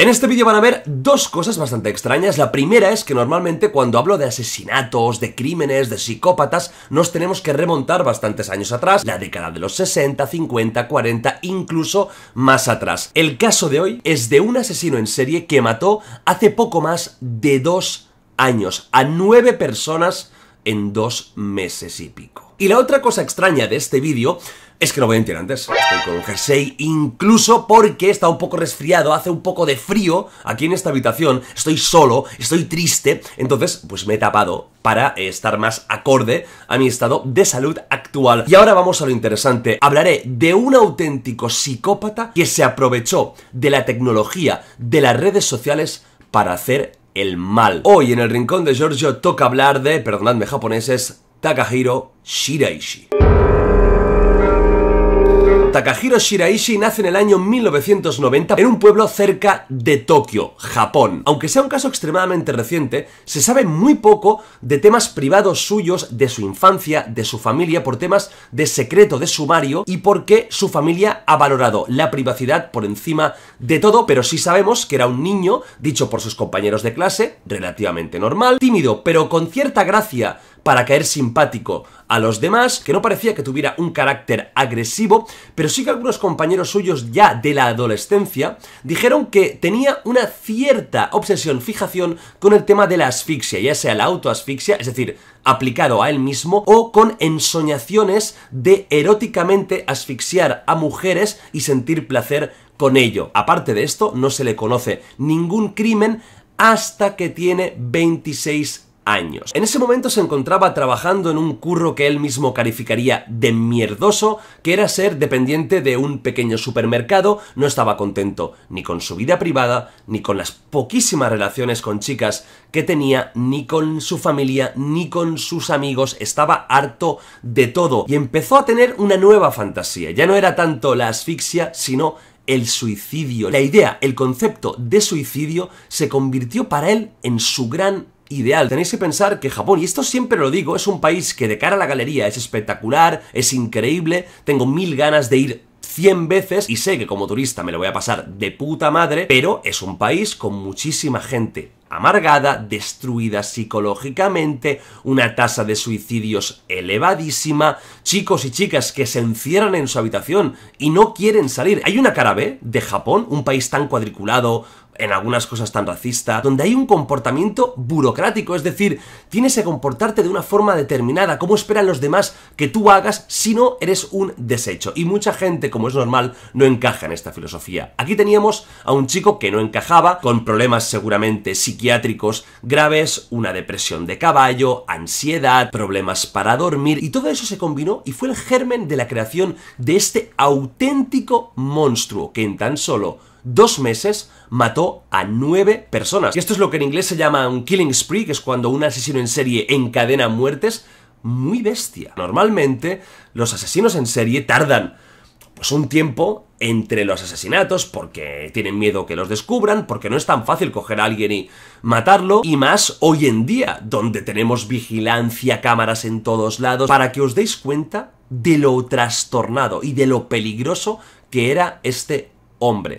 En este vídeo van a ver dos cosas bastante extrañas. La primera es que normalmente cuando hablo de asesinatos, de crímenes, de psicópatas, nos tenemos que remontar bastantes años atrás, la década de los 60, 50, 40, incluso más atrás. El caso de hoy es de un asesino en serie que mató hace poco más de dos años a nueve personas en dos meses y pico. Y la otra cosa extraña de este vídeo es que no voy a mentir antes, estoy con un jersey, incluso porque he estado un poco resfriado, hace un poco de frío aquí en esta habitación, estoy solo, estoy triste, entonces pues me he tapado para eh, estar más acorde a mi estado de salud actual. Y ahora vamos a lo interesante, hablaré de un auténtico psicópata que se aprovechó de la tecnología, de las redes sociales para hacer el mal. Hoy en el Rincón de Giorgio toca hablar de, perdonadme japoneses, Takahiro Shiraishi. Takahiro Shiraishi nace en el año 1990 en un pueblo cerca de Tokio, Japón. Aunque sea un caso extremadamente reciente, se sabe muy poco de temas privados suyos, de su infancia, de su familia, por temas de secreto de sumario y porque su familia ha valorado la privacidad por encima de todo, pero sí sabemos que era un niño, dicho por sus compañeros de clase, relativamente normal, tímido, pero con cierta gracia para caer simpático a los demás, que no parecía que tuviera un carácter agresivo, pero sí que algunos compañeros suyos ya de la adolescencia dijeron que tenía una cierta obsesión, fijación con el tema de la asfixia, ya sea la autoasfixia, es decir, aplicado a él mismo, o con ensoñaciones de eróticamente asfixiar a mujeres y sentir placer con ello. Aparte de esto, no se le conoce ningún crimen hasta que tiene 26 años en ese momento se encontraba trabajando en un curro que él mismo calificaría de mierdoso, que era ser dependiente de un pequeño supermercado, no estaba contento ni con su vida privada, ni con las poquísimas relaciones con chicas que tenía, ni con su familia, ni con sus amigos, estaba harto de todo y empezó a tener una nueva fantasía. Ya no era tanto la asfixia, sino el suicidio. La idea, el concepto de suicidio se convirtió para él en su gran ideal. Tenéis que pensar que Japón, y esto siempre lo digo, es un país que de cara a la galería es espectacular, es increíble, tengo mil ganas de ir 100 veces y sé que como turista me lo voy a pasar de puta madre, pero es un país con muchísima gente amargada, destruida psicológicamente, una tasa de suicidios elevadísima, chicos y chicas que se encierran en su habitación y no quieren salir. Hay una cara B de Japón, un país tan cuadriculado, en algunas cosas tan racista, donde hay un comportamiento burocrático, es decir, tienes que comportarte de una forma determinada, como esperan los demás que tú hagas si no eres un desecho. Y mucha gente, como es normal, no encaja en esta filosofía. Aquí teníamos a un chico que no encajaba, con problemas seguramente psiquiátricos graves, una depresión de caballo, ansiedad, problemas para dormir, y todo eso se combinó y fue el germen de la creación de este auténtico monstruo que en tan solo dos meses mató a nueve personas. Y esto es lo que en inglés se llama un killing spree, que es cuando un asesino en serie encadena muertes muy bestia. Normalmente los asesinos en serie tardan pues, un tiempo entre los asesinatos porque tienen miedo que los descubran, porque no es tan fácil coger a alguien y matarlo, y más hoy en día, donde tenemos vigilancia, cámaras en todos lados, para que os deis cuenta de lo trastornado y de lo peligroso que era este hombre.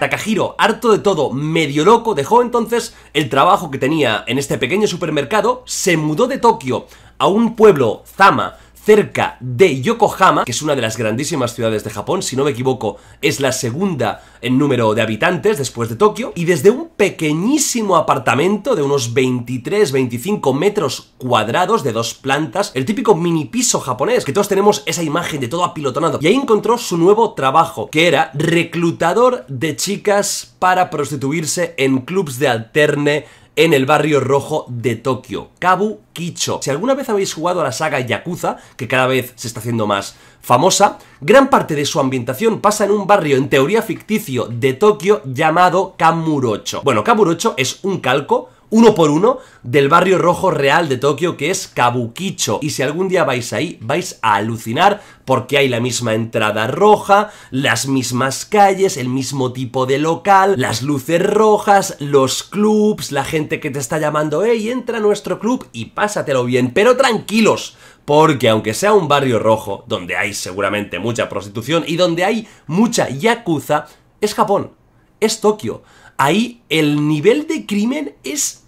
Takahiro, harto de todo, medio loco, dejó entonces el trabajo que tenía en este pequeño supermercado, se mudó de Tokio a un pueblo, Zama, cerca de Yokohama, que es una de las grandísimas ciudades de Japón, si no me equivoco, es la segunda en número de habitantes después de Tokio, y desde un pequeñísimo apartamento de unos 23-25 metros cuadrados de dos plantas, el típico mini piso japonés, que todos tenemos esa imagen de todo apilotonado, y ahí encontró su nuevo trabajo, que era reclutador de chicas para prostituirse en clubs de alterne en el barrio rojo de Tokio, Kabu Kicho Si alguna vez habéis jugado a la saga Yakuza, que cada vez se está haciendo más famosa, gran parte de su ambientación pasa en un barrio en teoría ficticio de Tokio llamado Kamurocho. Bueno, Kamurocho es un calco uno por uno del barrio rojo real de Tokio que es Kabukicho. Y si algún día vais ahí, vais a alucinar porque hay la misma entrada roja, las mismas calles, el mismo tipo de local, las luces rojas, los clubs, la gente que te está llamando, ¡Ey! entra a nuestro club y pásatelo bien, pero tranquilos. Porque aunque sea un barrio rojo, donde hay seguramente mucha prostitución y donde hay mucha yakuza, es Japón, es Tokio. Ahí el nivel de crimen es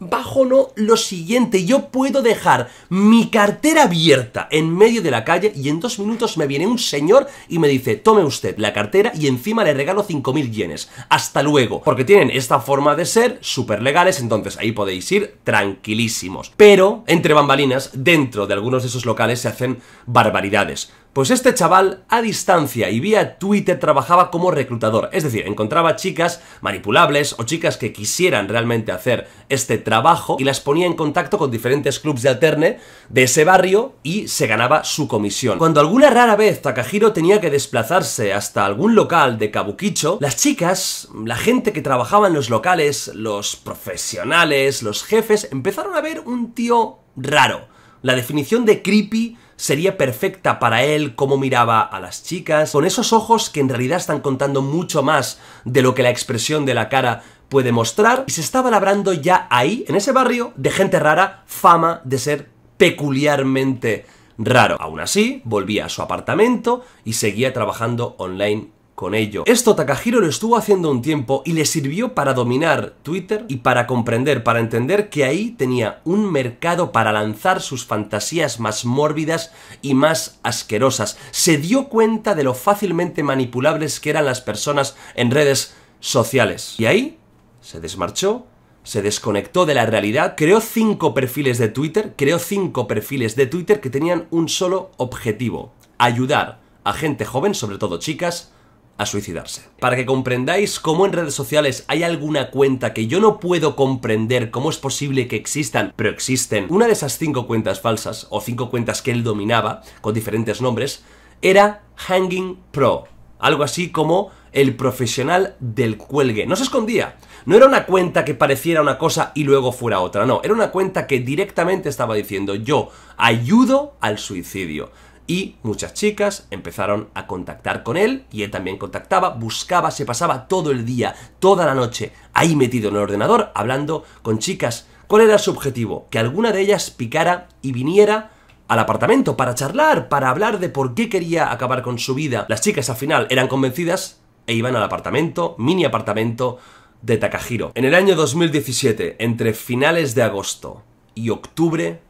bajo no lo siguiente, yo puedo dejar mi cartera abierta en medio de la calle y en dos minutos me viene un señor y me dice, tome usted la cartera y encima le regalo 5.000 yenes, hasta luego, porque tienen esta forma de ser súper legales, entonces ahí podéis ir tranquilísimos. Pero, entre bambalinas, dentro de algunos de esos locales se hacen barbaridades. Pues este chaval a distancia y vía Twitter trabajaba como reclutador, es decir, encontraba chicas manipulables o chicas que quisieran realmente hacer este trabajo y las ponía en contacto con diferentes clubs de alterne de ese barrio y se ganaba su comisión. Cuando alguna rara vez Takahiro tenía que desplazarse hasta algún local de Kabukicho, las chicas, la gente que trabajaba en los locales, los profesionales, los jefes, empezaron a ver un tío raro la definición de creepy sería perfecta para él, como miraba a las chicas, con esos ojos que en realidad están contando mucho más de lo que la expresión de la cara puede mostrar, y se estaba labrando ya ahí, en ese barrio, de gente rara, fama de ser peculiarmente raro. Aún así, volvía a su apartamento y seguía trabajando online con ello. Esto Takahiro lo estuvo haciendo un tiempo y le sirvió para dominar Twitter y para comprender, para entender que ahí tenía un mercado para lanzar sus fantasías más mórbidas y más asquerosas. Se dio cuenta de lo fácilmente manipulables que eran las personas en redes sociales. Y ahí se desmarchó se desconectó de la realidad, creó cinco perfiles de Twitter, creó cinco perfiles de Twitter que tenían un solo objetivo, ayudar a gente joven, sobre todo chicas, a suicidarse. Para que comprendáis cómo en redes sociales hay alguna cuenta que yo no puedo comprender cómo es posible que existan, pero existen, una de esas cinco cuentas falsas, o cinco cuentas que él dominaba, con diferentes nombres, era Hanging Pro. Algo así como el profesional del cuelgue. No se escondía. No era una cuenta que pareciera una cosa y luego fuera otra. No, era una cuenta que directamente estaba diciendo yo ayudo al suicidio y muchas chicas empezaron a contactar con él y él también contactaba, buscaba, se pasaba todo el día, toda la noche ahí metido en el ordenador hablando con chicas. ¿Cuál era su objetivo? Que alguna de ellas picara y viniera al apartamento para charlar, para hablar de por qué quería acabar con su vida. Las chicas al final eran convencidas e iban al apartamento, mini apartamento de Takahiro. En el año 2017, entre finales de agosto y octubre,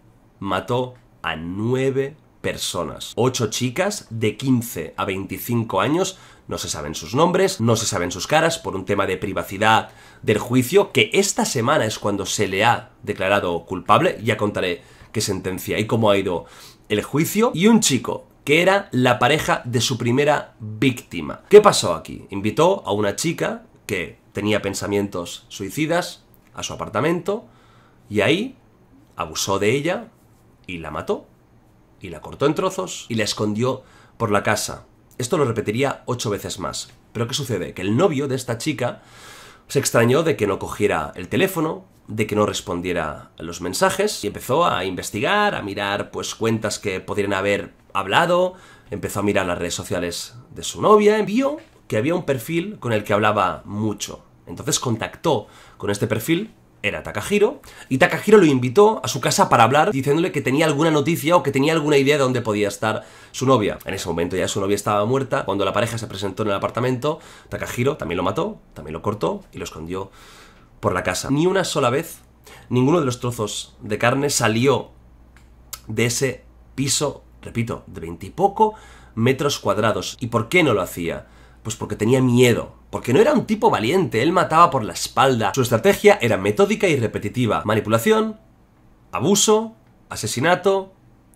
mató a nueve personas. ocho chicas de 15 a 25 años, no se saben sus nombres, no se saben sus caras por un tema de privacidad del juicio, que esta semana es cuando se le ha declarado culpable, ya contaré qué sentencia y cómo ha ido el juicio, y un chico que era la pareja de su primera víctima. ¿Qué pasó aquí? Invitó a una chica que tenía pensamientos suicidas a su apartamento y ahí abusó de ella y la mató y la cortó en trozos y la escondió por la casa. Esto lo repetiría ocho veces más. Pero ¿qué sucede? Que el novio de esta chica se extrañó de que no cogiera el teléfono, de que no respondiera a los mensajes y empezó a investigar, a mirar pues cuentas que podrían haber hablado, empezó a mirar las redes sociales de su novia, vio que había un perfil con el que hablaba mucho. Entonces contactó con este perfil era Takahiro, y Takahiro lo invitó a su casa para hablar diciéndole que tenía alguna noticia o que tenía alguna idea de dónde podía estar su novia. En ese momento ya su novia estaba muerta, cuando la pareja se presentó en el apartamento, Takahiro también lo mató, también lo cortó y lo escondió por la casa. Ni una sola vez, ninguno de los trozos de carne salió de ese piso, repito, de veintipoco metros cuadrados. ¿Y por qué no lo hacía? Pues porque tenía miedo, porque no era un tipo valiente, él mataba por la espalda. Su estrategia era metódica y repetitiva. Manipulación, abuso, asesinato,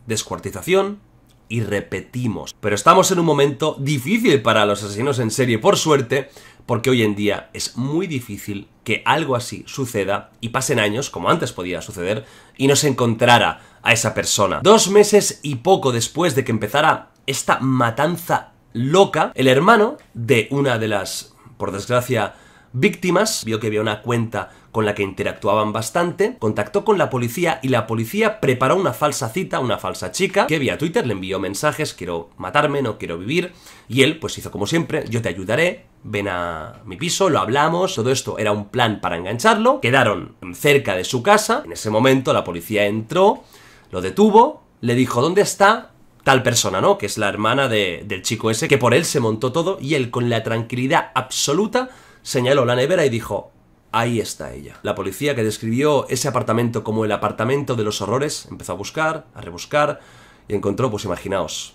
descuartización y repetimos. Pero estamos en un momento difícil para los asesinos en serie, por suerte, porque hoy en día es muy difícil que algo así suceda y pasen años, como antes podía suceder, y no se encontrara a esa persona. Dos meses y poco después de que empezara esta matanza loca, el hermano de una de las, por desgracia, víctimas, vio que había una cuenta con la que interactuaban bastante, contactó con la policía y la policía preparó una falsa cita, una falsa chica, que vía Twitter le envió mensajes, quiero matarme, no quiero vivir, y él pues hizo como siempre, yo te ayudaré, ven a mi piso, lo hablamos, todo esto era un plan para engancharlo, quedaron cerca de su casa, en ese momento la policía entró, lo detuvo, le dijo, ¿dónde está? tal persona, ¿no? Que es la hermana de, del chico ese, que por él se montó todo y él con la tranquilidad absoluta señaló la nevera y dijo, ahí está ella. La policía que describió ese apartamento como el apartamento de los horrores empezó a buscar, a rebuscar y encontró, pues imaginaos,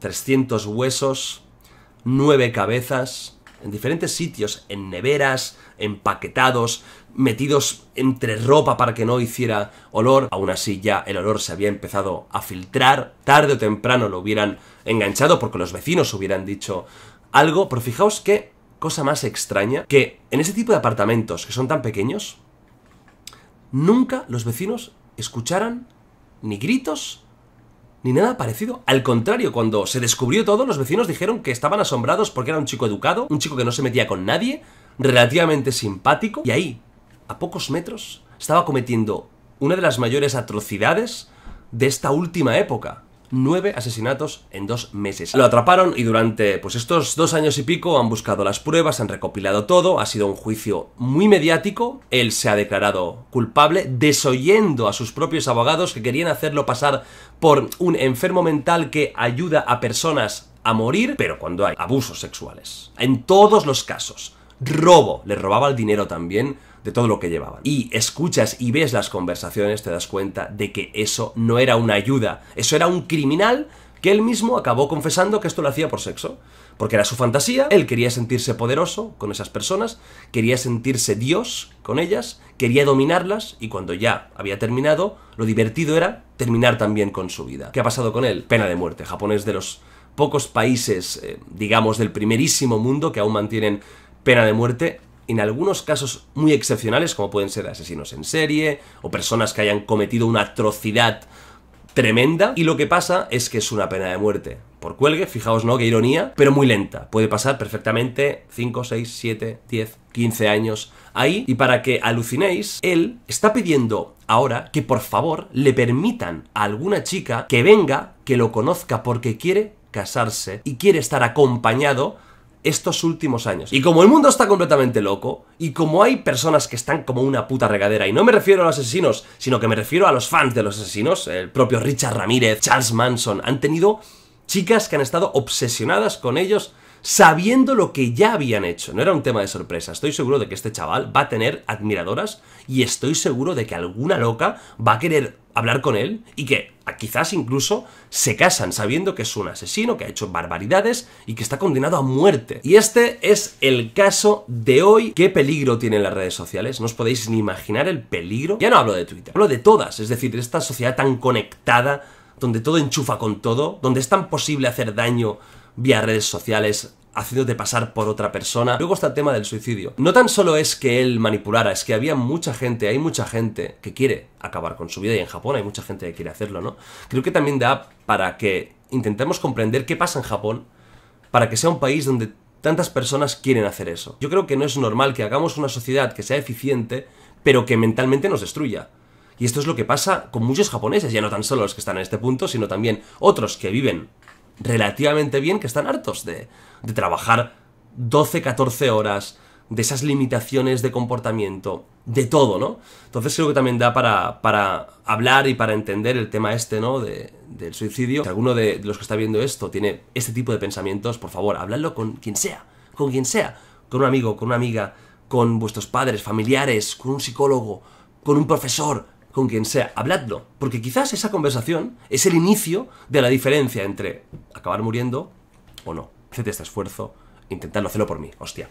300 huesos, 9 cabezas, en diferentes sitios, en neveras, empaquetados, metidos entre ropa para que no hiciera olor. Aún así ya el olor se había empezado a filtrar. Tarde o temprano lo hubieran enganchado porque los vecinos hubieran dicho algo. Pero fijaos qué cosa más extraña que en ese tipo de apartamentos que son tan pequeños, nunca los vecinos escucharan ni gritos ni nada parecido. Al contrario, cuando se descubrió todo, los vecinos dijeron que estaban asombrados porque era un chico educado, un chico que no se metía con nadie, relativamente simpático, y ahí, a pocos metros, estaba cometiendo una de las mayores atrocidades de esta última época. Nueve asesinatos en dos meses. Lo atraparon y durante pues estos dos años y pico han buscado las pruebas, han recopilado todo, ha sido un juicio muy mediático, él se ha declarado culpable, desoyendo a sus propios abogados que querían hacerlo pasar por un enfermo mental que ayuda a personas a morir, pero cuando hay abusos sexuales. En todos los casos. Robo, le robaba el dinero también de todo lo que llevaban. Y escuchas y ves las conversaciones, te das cuenta de que eso no era una ayuda, eso era un criminal que él mismo acabó confesando que esto lo hacía por sexo, porque era su fantasía, él quería sentirse poderoso con esas personas, quería sentirse Dios con ellas, quería dominarlas y cuando ya había terminado, lo divertido era terminar también con su vida. ¿Qué ha pasado con él? Pena de muerte. Japón es de los pocos países, eh, digamos, del primerísimo mundo que aún mantienen pena de muerte en algunos casos muy excepcionales, como pueden ser asesinos en serie o personas que hayan cometido una atrocidad tremenda. Y lo que pasa es que es una pena de muerte por cuelgue, fijaos, ¿no? Qué ironía, pero muy lenta. Puede pasar perfectamente 5, 6, 7, 10, 15 años ahí. Y para que alucinéis, él está pidiendo ahora que por favor le permitan a alguna chica que venga, que lo conozca porque quiere casarse y quiere estar acompañado estos últimos años. Y como el mundo está completamente loco, y como hay personas que están como una puta regadera, y no me refiero a los asesinos, sino que me refiero a los fans de los asesinos, el propio Richard Ramírez, Charles Manson, han tenido chicas que han estado obsesionadas con ellos sabiendo lo que ya habían hecho. No era un tema de sorpresa. Estoy seguro de que este chaval va a tener admiradoras y estoy seguro de que alguna loca va a querer hablar con él y que quizás incluso se casan sabiendo que es un asesino, que ha hecho barbaridades y que está condenado a muerte. Y este es el caso de hoy. ¿Qué peligro tienen las redes sociales? No os podéis ni imaginar el peligro. Ya no hablo de Twitter, hablo de todas, es decir, de esta sociedad tan conectada, donde todo enchufa con todo, donde es tan posible hacer daño vía redes sociales haciéndote pasar por otra persona. Luego está el tema del suicidio. No tan solo es que él manipulara, es que había mucha gente, hay mucha gente que quiere acabar con su vida y en Japón hay mucha gente que quiere hacerlo, ¿no? Creo que también da para que intentemos comprender qué pasa en Japón para que sea un país donde tantas personas quieren hacer eso. Yo creo que no es normal que hagamos una sociedad que sea eficiente, pero que mentalmente nos destruya. Y esto es lo que pasa con muchos japoneses, ya no tan solo los que están en este punto, sino también otros que viven relativamente bien, que están hartos de, de trabajar 12, 14 horas, de esas limitaciones de comportamiento, de todo, ¿no? Entonces creo que también da para, para hablar y para entender el tema este, ¿no? De, del suicidio. Si alguno de los que está viendo esto tiene este tipo de pensamientos, por favor, habladlo con quien sea, con quien sea, con un amigo, con una amiga, con vuestros padres, familiares, con un psicólogo, con un profesor, con quien sea, habladlo, porque quizás esa conversación es el inicio de la diferencia entre acabar muriendo o no. Haced este esfuerzo, intentando hacerlo por mí, hostia.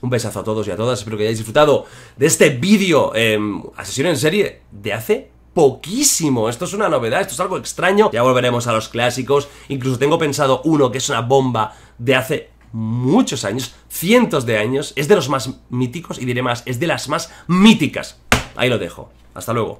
Un besazo a todos y a todas, espero que hayáis disfrutado de este vídeo, eh, em, asesino en serie, de hace poquísimo. Esto es una novedad, esto es algo extraño. Ya volveremos a los clásicos, incluso tengo pensado uno que es una bomba de hace muchos años, cientos de años, es de los más míticos y diré más, es de las más míticas Ahí lo dejo. Hasta luego.